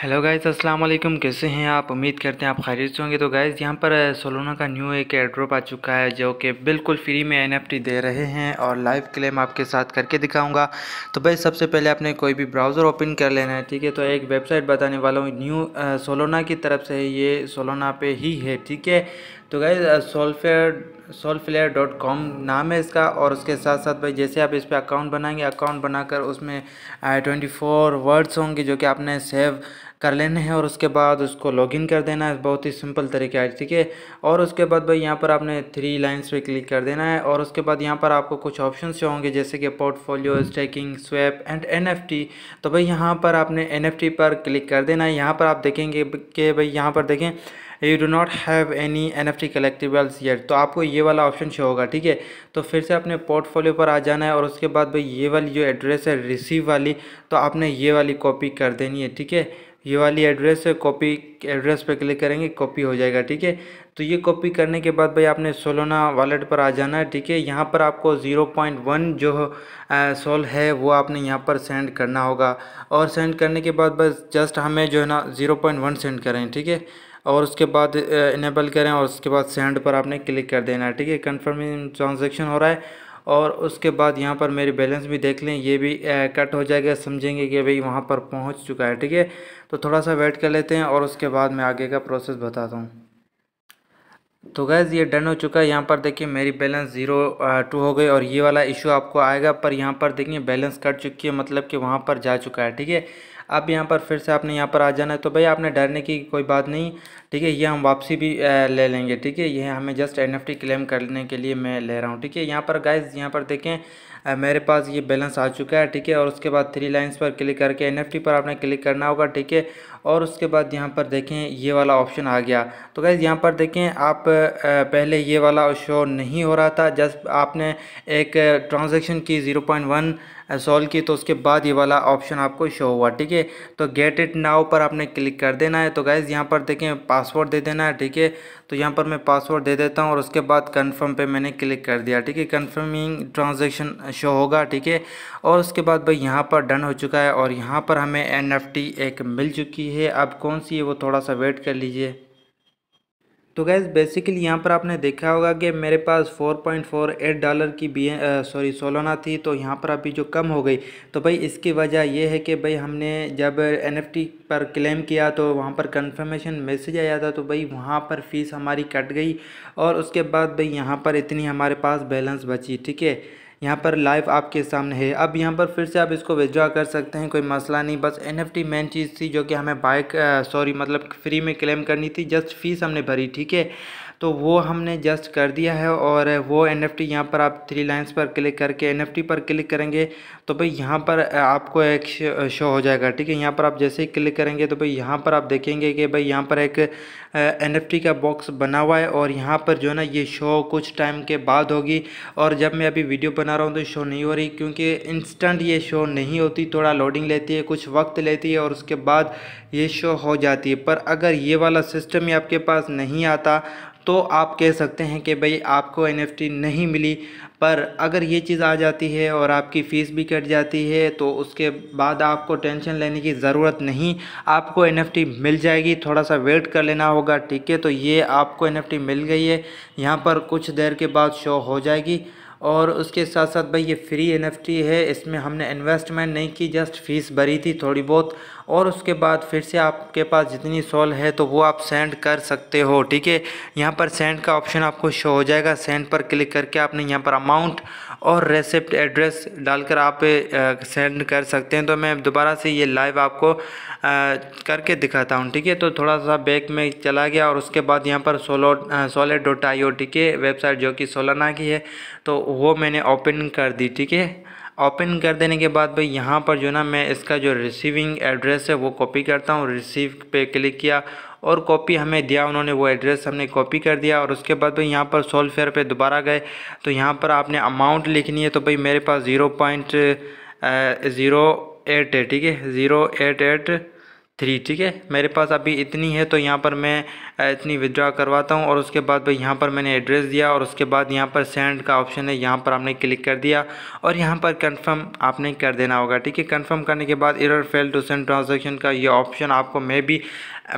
hello guys अस्सलाम वालेकुम कैसे हैं आप उम्मीद करते हैं आप खैरियत होंगे तो गाइज़ यहाँ पर सोलोना का न्यू एक एड्रोप आ चुका है जो कि बिल्कुल फ्री में एनएफटी दे रहे हैं और लाइव क्लेम आपके साथ करके दिखाऊंगा तो भाई सबसे पहले आपने कोई भी ब्राउज़र ओपन कर लेना है ठीक है तो एक वेबसाइट बताने वाला हूँ न्यू सोलोना की तरफ से ये सोलोना पर ही है ठीक है तो गए सोलफेयर सोलफ्लेयर डॉट कॉम नाम है इसका और उसके साथ साथ भाई जैसे आप इस पर अकाउंट बनाएंगे अकाउंट बनाकर उसमें ट्वेंटी फोर वर्ड्स होंगे जो कि आपने सेव कर लेने हैं और उसके बाद उसको लॉगिन कर देना है बहुत ही सिंपल तरीका है ठीक है और उसके बाद भाई यहाँ पर आपने थ्री लाइंस पे क्लिक कर देना है और उसके बाद यहाँ पर आपको कुछ ऑप्शन से होंगे जैसे कि portfolio staking swap and NFT तो भाई यहाँ पर आपने एनएफटी पर क्लिक कर देना है यहाँ पर आप देखेंगे कि भाई यहाँ पर देखें you do not have any N F T collectibles yet तो आपको ये वाला ऑप्शन शो होगा ठीक है तो फिर से अपने पोर्टफोलियो पर आ जाना है और उसके बाद भाई ये वाली जो एड्रेस है रिसीव वाली तो आपने ये वाली कॉपी कर देनी है ठीक है ये वाली एड्रेस है कॉपी एड्रेस पे क्लिक करेंगे कॉपी हो जाएगा ठीक है तो ये कॉपी करने के बाद भाई आपने सोलोना वॉलेट पर आ जाना है ठीक है यहाँ पर आपको ज़ीरो पॉइंट वन जो सोल है वो आपने यहाँ पर सेंड करना होगा और सेंड करने के बाद बस जस्ट हमें जो है ना ज़ीरो पॉइंट वन सेंड करें ठीक है और उसके बाद इनेबल करें और उसके बाद सेंड पर आपने क्लिक कर देना है ठीक है कन्फर्म ट्रांजेक्शन हो रहा है और उसके बाद यहाँ पर मेरी बैलेंस भी देख लें ये भी कट हो जाएगा समझेंगे कि भाई वहाँ पर पहुँच चुका है ठीक है तो थोड़ा सा वेट कर लेते हैं और उसके बाद मैं आगे का प्रोसेस बताता हूँ तो गैज़ ये डन हो चुका है यहाँ पर देखिए मेरी बैलेंस ज़ीरो टू हो गई और ये वाला इशू आपको आएगा पर यहाँ पर देखिए बैलेंस कट चुकी है मतलब कि वहाँ पर जा चुका है ठीक है अब यहाँ पर फिर से आपने यहाँ पर आ जाना है तो भाई आपने डरने की कोई बात नहीं ठीक है ये हम वापसी भी ले लेंगे ठीक है ये हमें जस्ट एन क्लेम करने के लिए मैं ले रहा हूँ ठीक है यहाँ पर गाइज यहाँ पर देखें मेरे पास ये बैलेंस आ चुका है ठीक है और उसके बाद थ्री लाइन्स पर क्लिक करके एन पर आपने क्लिक करना होगा ठीक है और उसके बाद यहाँ पर देखें ये वाला ऑप्शन आ गया तो गाइज़ यहाँ पर देखें आप पहले ये वाला शो नहीं हो रहा था जस्ट आपने एक ट्रांजेक्शन की ज़ीरो पॉइंट वन सॉल्व की तो उसके बाद ये वाला ऑप्शन आपको शो हुआ ठीक है तो गेट इट नाउ पर आपने क्लिक कर देना है तो गाइज़ यहाँ पर देखें पासवर्ड दे देना है ठीक है तो यहाँ पर मैं पासवर्ड दे देता हूँ और उसके बाद कन्फर्म पर मैंने क्लिक कर दिया ठीक है कन्फर्मिंग ट्रांजेक्शन शो होगा ठीक है और उसके बाद भाई यहाँ पर डन हो चुका है और यहाँ पर हमें एन एक मिल चुकी है अब कौन सी है वो थोड़ा सा वेट कर लीजिए तो गैज़ बेसिकली यहाँ पर आपने देखा होगा कि मेरे पास 4.48 डॉलर की बी सॉरी uh, सोलोना थी तो यहाँ पर अभी जो कम हो गई तो भाई इसकी वजह यह है कि भाई हमने जब एनएफटी पर क्लेम किया तो वहाँ पर कंफर्मेशन मैसेज आया था तो भाई वहाँ पर फ़ीस हमारी कट गई और उसके बाद भाई यहाँ पर इतनी हमारे पास बैलेंस बची ठीक है यहाँ पर लाइव आपके सामने है अब यहाँ पर फिर से आप इसको विदड्रॉ कर सकते हैं कोई मसला नहीं बस एन मेन चीज़ थी जो कि हमें बाइक सॉरी मतलब फ्री में क्लेम करनी थी जस्ट फीस हमने भरी ठीक है तो वो हमने जस्ट कर दिया है और वो एन एफ टी यहाँ पर आप थ्री लाइन्स पर क्लिक करके एन एफ टी पर क्लिक करेंगे तो भाई यहाँ पर आपको एक शो हो जाएगा ठीक है यहाँ पर आप जैसे ही क्लिक करेंगे तो भाई यहाँ पर आप देखेंगे कि भाई यहाँ पर एक एन एफ टी का बॉक्स बना हुआ है और यहाँ पर जो है ना ये शो कुछ टाइम के बाद होगी और जब मैं अभी वीडियो बना रहा हूँ तो शो नहीं हो रही क्योंकि इंस्टेंट ये शो नहीं होती थोड़ा लोडिंग लेती है कुछ वक्त लेती है और उसके बाद ये शो हो जाती है पर अगर ये वाला सिस्टम ही आपके पास नहीं आता तो आप कह सकते हैं कि भाई आपको एन नहीं मिली पर अगर ये चीज़ आ जाती है और आपकी फ़ीस भी कट जाती है तो उसके बाद आपको टेंशन लेने की ज़रूरत नहीं आपको एन मिल जाएगी थोड़ा सा वेट कर लेना होगा ठीक है तो ये आपको एन मिल गई है यहाँ पर कुछ देर के बाद शो हो जाएगी और उसके साथ साथ भाई ये फ्री एन है इसमें हमने इन्वेस्टमेंट नहीं की जस्ट फीस भरी थी थोड़ी बहुत और उसके बाद फिर से आपके पास जितनी सॉल है तो वो आप सेंड कर सकते हो ठीक है यहाँ पर सेंड का ऑप्शन आपको शो हो जाएगा सेंड पर क्लिक करके आपने यहाँ पर अमाउंट और रेसिप्ट एड्रेस डालकर आप सेंड कर सकते हैं तो मैं दोबारा से ये लाइव आपको करके दिखाता हूँ ठीक है तो थोड़ा सा बैक में चला गया और उसके बाद यहाँ पर सोलो सोलेट डॉट के ठीक है वेबसाइट जो कि सोलाना की है तो वो मैंने ओपन कर दी ठीक है ओपन कर देने के बाद भाई यहाँ पर जो ना मैं इसका जो रिसीविंग एड्रेस है वो कॉपी करता हूँ रिसीव पे क्लिक किया और कॉपी हमें दिया उन्होंने वो एड्रेस हमने कॉपी कर दिया और उसके बाद भाई यहाँ पर सोलफेयर पे पर दोबारा गए तो यहाँ पर आपने अमाउंट लिखनी है तो भाई मेरे पास ज़ीरो पॉइंट ज़ीरो एट है ठीक है ज़ीरो एट एट थ्री ठीक है मेरे पास अभी इतनी है तो यहाँ पर मैं इतनी विदड्रा करवाता हूँ और उसके बाद भाई यहाँ पर मैंने एड्रेस दिया और उसके बाद यहाँ पर सेंड का ऑप्शन है यहाँ पर आपने क्लिक कर दिया और यहाँ पर कंफर्म आपने कर देना होगा ठीक है कंफर्म करने के बाद error fail to send transaction का ये ऑप्शन आपको मे भी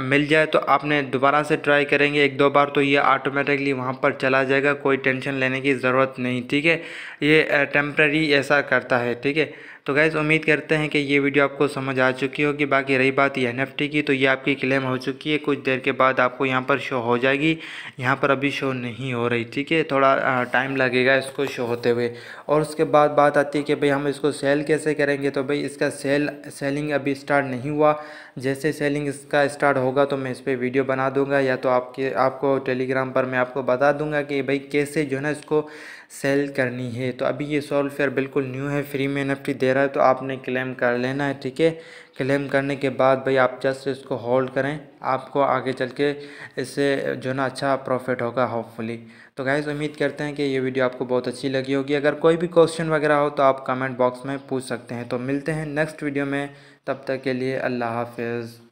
मिल जाए तो आपने दोबारा से ट्राई करेंगे एक दो बार तो ये ऑटोमेटिकली वहाँ पर चला जाएगा कोई टेंशन लेने की ज़रूरत नहीं ठीक है ये टेम्प्रेरी ऐसा करता है ठीक है तो गैज़ उम्मीद करते हैं कि ये वीडियो आपको समझ आ चुकी होगी बाकी रही बात ये एन की तो ये आपकी क्लेम हो चुकी है कुछ देर के बाद आपको यहाँ पर शो हो जाएगी यहाँ पर अभी शो नहीं हो रही ठीक है थोड़ा टाइम लगेगा इसको शो होते हुए और उसके बाद बात आती है कि भाई हम इसको सेल कैसे करेंगे तो भाई इसका सेल सेलिंग अभी स्टार्ट नहीं हुआ जैसे सेलिंग इसका स्टार्ट होगा तो मैं इस पर वीडियो बना दूँगा या तो आपके आपको टेलीग्राम पर मैं आपको बता दूँगा कि भाई कैसे जो है ना इसको सेल करनी है तो अभी ये सॉल्टवेयर बिल्कुल न्यू है फ्री में निफ्टी दे रहा है तो आपने क्लेम कर लेना है ठीक है क्लेम करने के बाद भाई आप जस्ट इसको होल्ड करें आपको आगे चल के इससे जो ना अच्छा प्रॉफिट होगा होपफुली तो गाइज़ उम्मीद करते हैं कि ये वीडियो आपको बहुत अच्छी लगी होगी अगर कोई भी क्वेश्चन वगैरह हो तो आप कमेंट बॉक्स में पूछ सकते हैं तो मिलते हैं नेक्स्ट वीडियो में तब तक के लिए अल्लाह हाफिज़